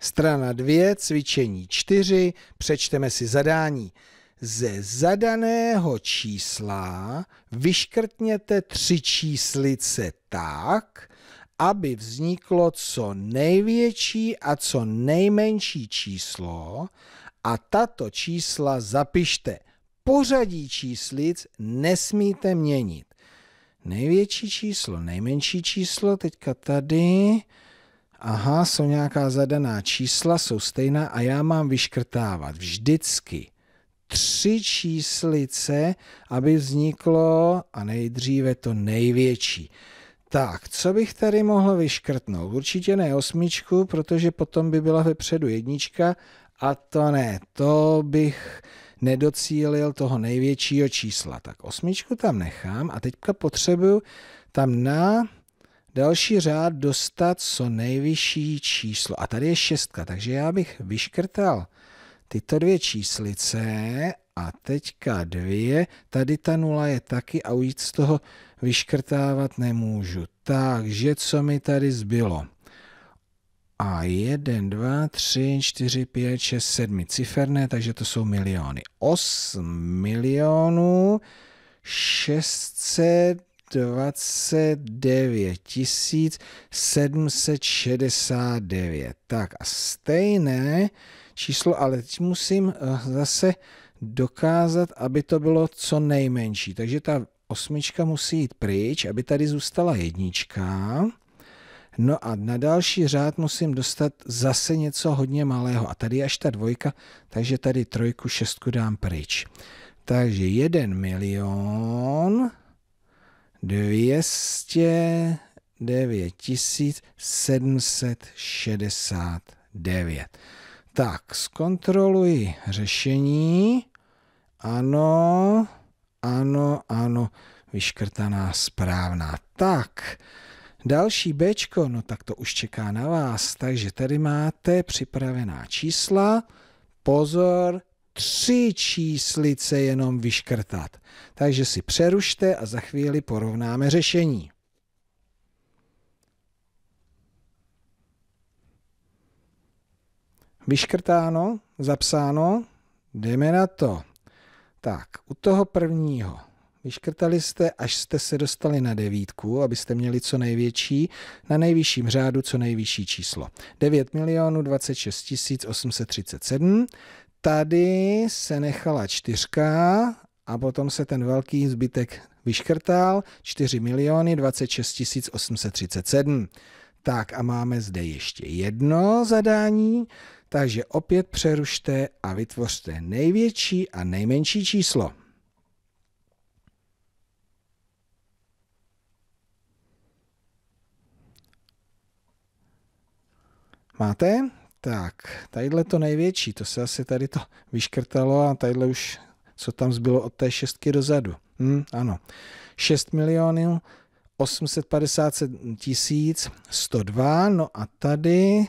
Strana 2, cvičení 4, přečteme si zadání. Ze zadaného čísla vyškrtněte tři číslice tak, aby vzniklo co největší a co nejmenší číslo a tato čísla zapište. Pořadí číslic nesmíte měnit. Největší číslo, nejmenší číslo, teďka tady, aha, jsou nějaká zadaná čísla, jsou stejná a já mám vyškrtávat vždycky tři číslice, aby vzniklo a nejdříve to největší. Tak, co bych tady mohl vyškrtnout? Určitě ne osmičku, protože potom by byla vepředu jednička a to ne, to bych nedocílil toho největšího čísla. Tak osmičku tam nechám a teďka potřebuju tam na další řád dostat co nejvyšší číslo. A tady je šestka, takže já bych vyškrtal tyto dvě číslice a teďka dvě, tady ta nula je taky a ujít z toho vyškrtávat nemůžu. Takže co mi tady zbylo? A 1, 2, 3, 4, 5, 6, 7 ciferné, takže to jsou miliony. 8 milionů 600 29 769. Tak a stejné číslo, ale teď musím eh, zase dokázat, aby to bylo co nejmenší. Takže ta osmička musí jít pryč, aby tady zůstala jednička. No a na další řád musím dostat zase něco hodně malého. A tady je až ta dvojka, takže tady trojku, šestku dám pryč. Takže jeden milion 200 9769. Tak, zkontroluji řešení. Ano, ano, ano, vyškrtaná správná. Tak, další B, no tak to už čeká na vás. Takže tady máte připravená čísla. Pozor, tři číslice jenom vyškrtat. Takže si přerušte a za chvíli porovnáme řešení. Vyškrtáno, zapsáno, jdeme na to. Tak, u toho prvního Vyškrtali jste, až jste se dostali na devítku, abyste měli co největší, na nejvyšším řádu co nejvyšší číslo. 9 milionů 26 837 Tady se nechala čtyřka a potom se ten velký zbytek vyškrtal 4 miliony 26 837. Tak a máme zde ještě jedno zadání, takže opět přerušte a vytvořte největší a nejmenší číslo. Máte? Tak, tadyhle to největší, to se asi tady to vyškrtalo a tadyhle už, co tam zbylo od té šestky dozadu. Hm, ano, 6 milionů 857 tisíc 102, no a tady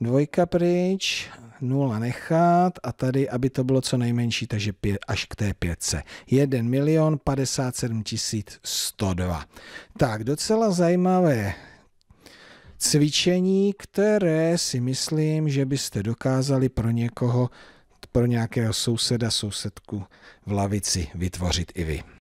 dvojka pryč, nula nechat a tady, aby to bylo co nejmenší, takže pě, až k té pětce. 1 milion 57 tisíc 102. Tak, docela zajímavé cvičení, které si myslím, že byste dokázali pro někoho, pro nějakého souseda, sousedku v lavici vytvořit i vy.